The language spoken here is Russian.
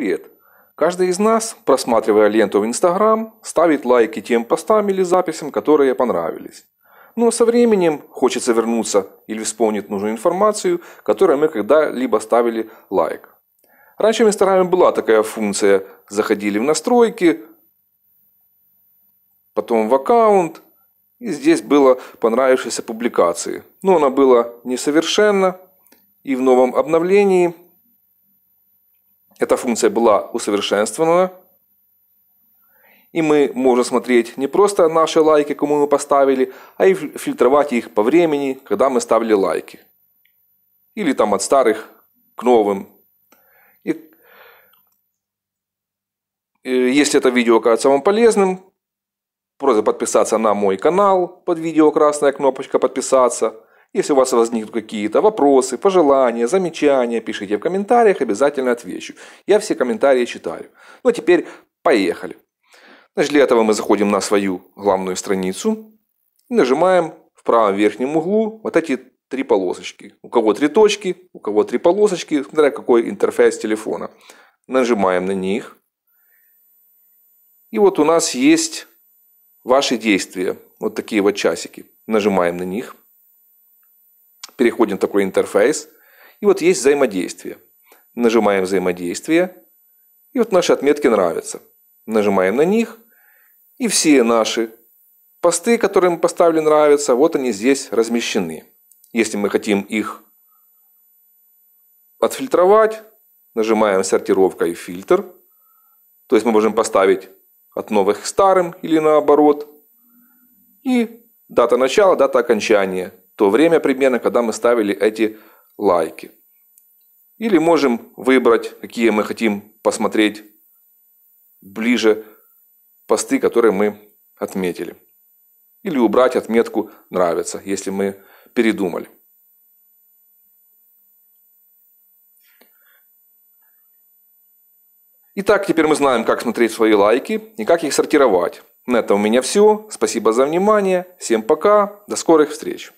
Привет! Каждый из нас, просматривая ленту в Инстаграм, ставит лайки тем постам или записям, которые понравились. Но ну, а со временем хочется вернуться или вспомнить нужную информацию, которой мы когда-либо ставили лайк. Раньше в Инстаграме была такая функция. Заходили в настройки, потом в аккаунт, и здесь было понравившейся публикации. Но она была несовершенна, и в новом обновлении эта функция была усовершенствована, и мы можем смотреть не просто наши лайки, кому мы поставили, а и фильтровать их по времени, когда мы ставили лайки. Или там от старых к новым. И э, если это видео кажется вам полезным, просто подписаться на мой канал под видео красная кнопочка подписаться – если у вас возникнут какие-то вопросы, пожелания, замечания, пишите в комментариях, обязательно отвечу. Я все комментарии читаю. Ну а теперь поехали. Значит, для этого мы заходим на свою главную страницу и нажимаем в правом верхнем углу вот эти три полосочки. У кого три точки, у кого три полосочки, смотря какой интерфейс телефона. Нажимаем на них. И вот у нас есть ваши действия. Вот такие вот часики. Нажимаем на них переходим в такой интерфейс, и вот есть взаимодействие. Нажимаем взаимодействие, и вот наши отметки нравятся. Нажимаем на них, и все наши посты, которые мы поставили нравятся, вот они здесь размещены. Если мы хотим их отфильтровать, нажимаем сортировка и фильтр. То есть мы можем поставить от новых к старым или наоборот. И дата начала, дата окончания то время примерно, когда мы ставили эти лайки. Или можем выбрать, какие мы хотим посмотреть ближе посты, которые мы отметили. Или убрать отметку «нравится», если мы передумали. Итак, теперь мы знаем, как смотреть свои лайки и как их сортировать. На этом у меня все. Спасибо за внимание. Всем пока. До скорых встреч.